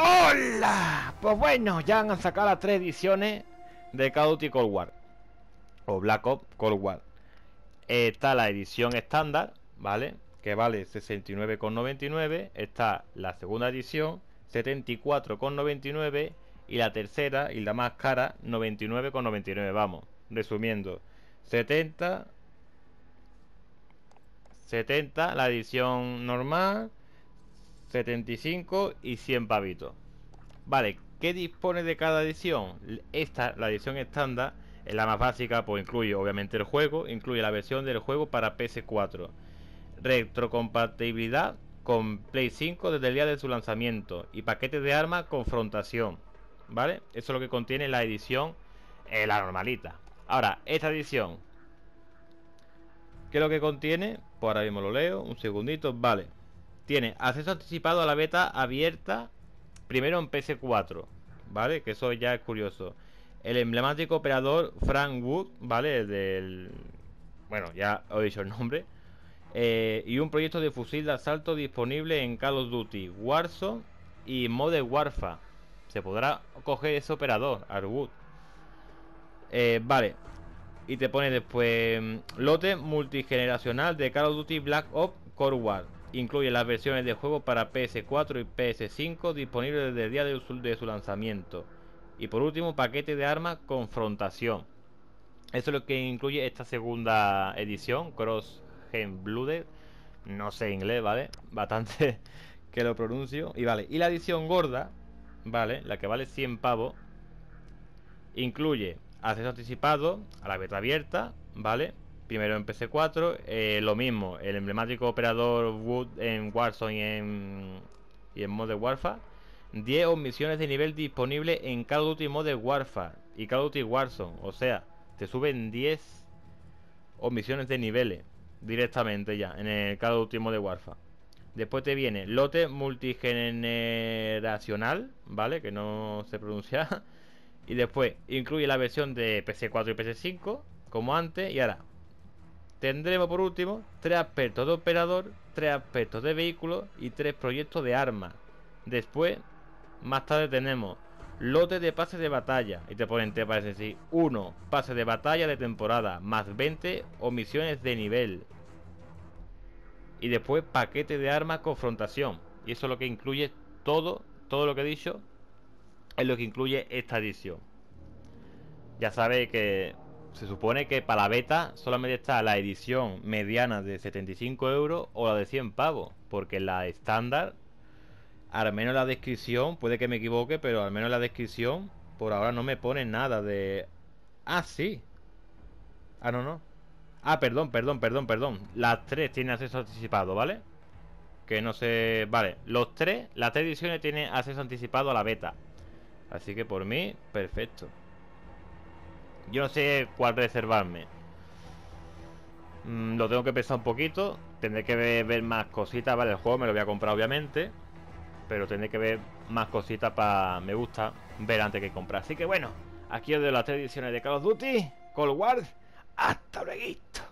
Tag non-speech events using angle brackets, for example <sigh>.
¡Hola! Pues bueno, ya han sacado las tres ediciones de Call of Cold War. O Black Ops Cold War. Está la edición estándar, ¿vale? Que vale 69,99. Está la segunda edición, 74,99. Y la tercera, y la más cara, 99,99. Vamos, resumiendo. 70... 70 la edición normal 75 y 100 pavitos. Vale, ¿qué dispone de cada edición? Esta, la edición estándar, es la más básica, pues incluye obviamente el juego, incluye la versión del juego para PS4. Retrocompatibilidad con Play 5 desde el día de su lanzamiento y paquetes de armas confrontación. ¿Vale? Eso es lo que contiene la edición, eh, la normalita. Ahora, esta edición. ¿Qué es lo que contiene? Pues ahora mismo lo leo, un segundito, vale. Tiene acceso anticipado a la beta abierta primero en PC4, ¿vale? Que eso ya es curioso. El emblemático operador Frank Wood, ¿vale? Del... Bueno, ya he dicho el nombre. Eh, y un proyecto de fusil de asalto disponible en Call of Duty, Warzone y mode Warfa Se podrá coger ese operador, Arwood. Eh, vale. Y te pone después mm, lote multigeneracional de Call of Duty Black Ops Core War incluye las versiones de juego para PS4 y PS5 disponibles desde el día de su, lanzamiento. Y por último, paquete de armas Confrontación. Eso es lo que incluye esta segunda edición, Cross Gen Blooded. No sé inglés, ¿vale? <laughs> Bastante que lo pronuncio. Y vale, y la edición gorda, ¿vale? La que vale 100 pavos, incluye acceso anticipado a la beta abierta, ¿vale? primero en PC4, eh, lo mismo, el emblemático operador Wood en Warzone y en, y en Warfare. 10 omisiones de nivel disponibles en cada último Duty Modern Warfare y cada último Warzone. O sea, te suben 10 omisiones de niveles directamente ya en el último of Duty Warfare. Después te viene lote multigeneracional, ¿vale? Que no se pronuncia. <laughs> Y después incluye la versión de PC4 y PC5, como antes. Y ahora, Tendremos por último tres aspectos de operador, tres aspectos de vehículo y tres proyectos de armas. Después, más tarde tenemos lote de pases de batalla. Y te ponen, te parece decir, 1 pase de batalla de temporada, más 20 o misiones de nivel. Y después paquete de armas confrontación. Y eso es lo que incluye todo, todo lo que he dicho, es lo que incluye esta edición. Ya sabéis que se supone que para la beta solamente está la edición mediana de 75 euros o la de 100 pavos, porque la estándar, al menos la descripción, puede que me equivoque, pero al menos la descripción por ahora no me pone nada de... Ah, sí. Ah, no, no. Ah, perdón, perdón, perdón, perdón. Las tres tienen acceso anticipado, ¿vale? Que no sé... Vale, los tres, las tres ediciones tienen acceso anticipado a la beta. Así que por mí, perfecto. Yo no sé cuál reservarme. Mm, lo tengo que pensar un poquito. Tendré que ver, más cositas. Vale, el juego me lo voy a comprar, obviamente. Pero tendré que ver más cositas para... Me gusta ver antes que comprar. Así que bueno, aquí os de las tres ediciones de Call of Duty, Cold War. ¡Hasta luego!